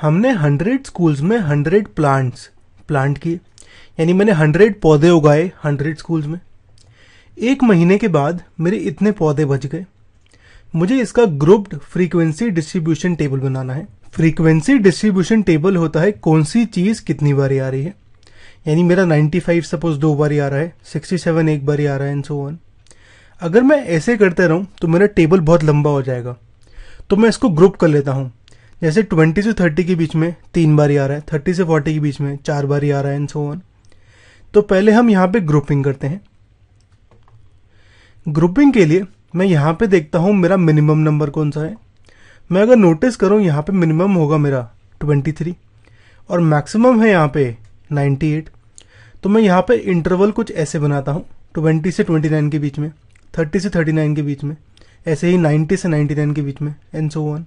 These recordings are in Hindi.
हमने हंड्रेड स्कूल्स में हंड्रेड प्लांट्स प्लांट किए यानी मैंने हंड्रेड पौधे उगाए हंड्रेड स्कूल्स में एक महीने के बाद मेरे इतने पौधे बच गए मुझे इसका ग्रुप्ड फ्रीक्वेंसी डिस्ट्रीब्यूशन टेबल बनाना है फ्रीक्वेंसी डिस्ट्रीब्यूशन टेबल होता है कौन सी चीज़ कितनी बारी आ रही है यानी मेरा 95 सपोज दो बारी आ रहा है 67 एक बारी आ रहा है एंड सो ऑन अगर मैं ऐसे करते रहूँ तो मेरा टेबल बहुत लंबा हो जाएगा तो मैं इसको ग्रुप कर लेता हूँ जैसे ट्वेंटी से थर्टी के बीच में तीन बार ही आ रहा है थर्टी से फोर्टी के बीच में चार बार ही आ रहा है एंड सो ऑन तो पहले हम यहाँ पे ग्रुपिंग करते हैं ग्रुपिंग के लिए मैं यहाँ पे देखता हूँ मेरा मिनिमम नंबर कौन सा है मैं अगर नोटिस करूँ यहाँ पे मिनिमम होगा मेरा ट्वेंटी थ्री और मैक्सिमम है यहाँ पे नाइन्टी एट तो मैं यहाँ पे इंटरवल कुछ ऐसे बनाता हूँ ट्वेंटी से ट्वेंटी नाइन के बीच में थर्टी से थर्टी नाइन के बीच में ऐसे ही नाइन्टी से नाइन्टी नाइन के बीच में एंड सो वन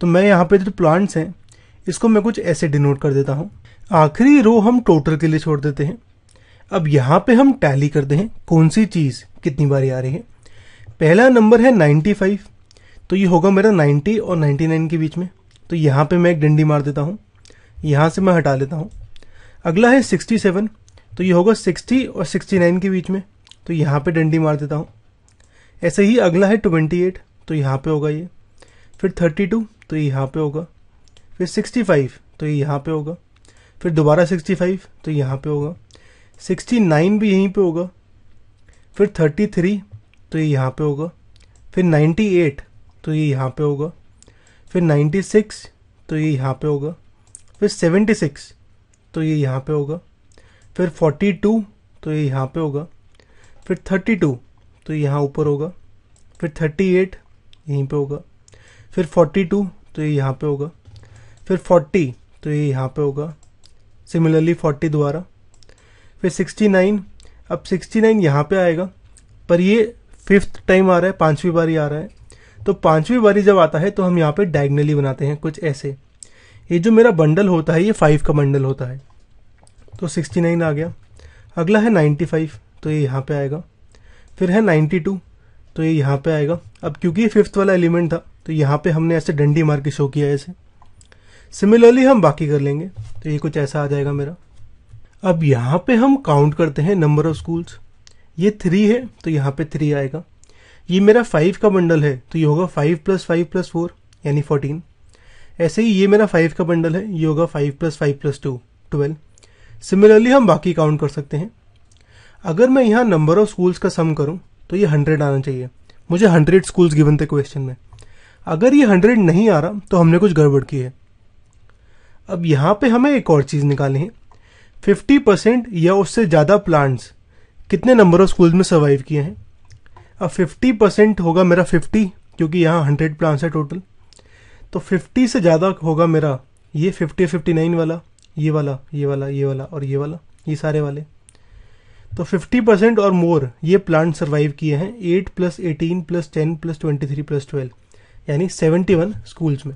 तो मैं यहाँ पे जो प्लांट्स हैं इसको मैं कुछ ऐसे डिनोट कर देता हूँ आखिरी रो हम टोटल के लिए छोड़ देते हैं अब यहाँ पे हम टैली करते हैं कौन सी चीज़ कितनी बारी आ रही है पहला नंबर है 95 तो ये होगा मेरा 90 और 99 के बीच में तो यहाँ पे मैं एक डंडी मार देता हूँ यहाँ से मैं हटा लेता हूँ अगला है 67 तो ये होगा 60 और 69 के बीच में तो यहाँ पे डंडी मार देता हूँ ऐसे ही अगला है 28 तो यहाँ पे होगा ये फिर टू तो ये यहाँ पे होगा फिर 65 तो ये यहाँ पे होगा फिर दोबारा 65 तो यहाँ पे होगा 69 भी यहीं पे होगा फिर 33 तो ये यहाँ पे होगा फिर 98 तो ये यहाँ पे होगा फिर 96 तो ये यहाँ पे होगा फिर 76 तो ये यहाँ पे होगा फिर 42 तो ये यहाँ पे होगा फिर 32 तो यहाँ ऊपर होगा फिर 38 यहीं पे होगा फिर 42 तो ये यहाँ पे होगा फिर फोर्टी तो ये यहाँ पे होगा सिमिलरली फोर्टी द्वारा फिर सिक्सटी नाइन अब सिक्सटी नाइन यहाँ पर आएगा पर ये फिफ्थ टाइम आ रहा है पाँचवीं बारी आ रहा है तो पाँचवीं बारी जब आता है तो हम यहाँ पे डायगनली बनाते हैं कुछ ऐसे ये जो मेरा बंडल होता है ये फाइव का बंडल होता है तो सिक्सटी नाइन आ गया अगला है नाइन्टी फाइव तो ये यहाँ पे आएगा फिर है नाइन्टी टू तो ये यहाँ पे आएगा अब क्योंकि ये फिफ्थ वाला एलिमेंट था तो यहाँ पे हमने ऐसे डंडी मार के शो किया ऐसे सिमिलरली हम बाकी कर लेंगे तो ये कुछ ऐसा आ जाएगा मेरा अब यहाँ पे हम काउंट करते हैं नंबर ऑफ स्कूल्स ये थ्री है तो यहाँ पे थ्री आएगा ये मेरा फाइव का बंडल है तो ये होगा five plus five plus four यानी फोर्टीन ऐसे ही ये मेरा फाइव का बंडल है ये होगा five plus five plus two twelve similarly हम बाकी काउंट कर सकते हैं अगर मैं यहाँ नंबर ऑफ स्कूल्स का सम करूँ तो ये हंड्रेड आना चाहिए मुझे हंड्रेड स्कूल्स गिवन थे क्वेश्चन में अगर ये हंड्रेड नहीं आ रहा तो हमने कुछ गड़बड़ की है अब यहाँ पे हमें एक और चीज़ निकालनी है फिफ्टी परसेंट या उससे ज़्यादा प्लांट्स कितने नंबर ऑफ स्कूल में सर्वाइव किए हैं अब फिफ्टी परसेंट होगा मेरा फिफ्टी क्योंकि यहाँ हंड्रेड प्लांट्स है टोटल तो फिफ्टी से ज़्यादा होगा मेरा ये फिफ्टी फिफ्टी नाइन वाला ये वाला ये वाला ये वाला और ये वाला ये सारे वाले तो फिफ्टी परसेंट और मोर ये प्लांट सर्वाइव किए हैं eight plus eighteen plus ten plus twenty three plus twelve यानी 71 स्कूल्स में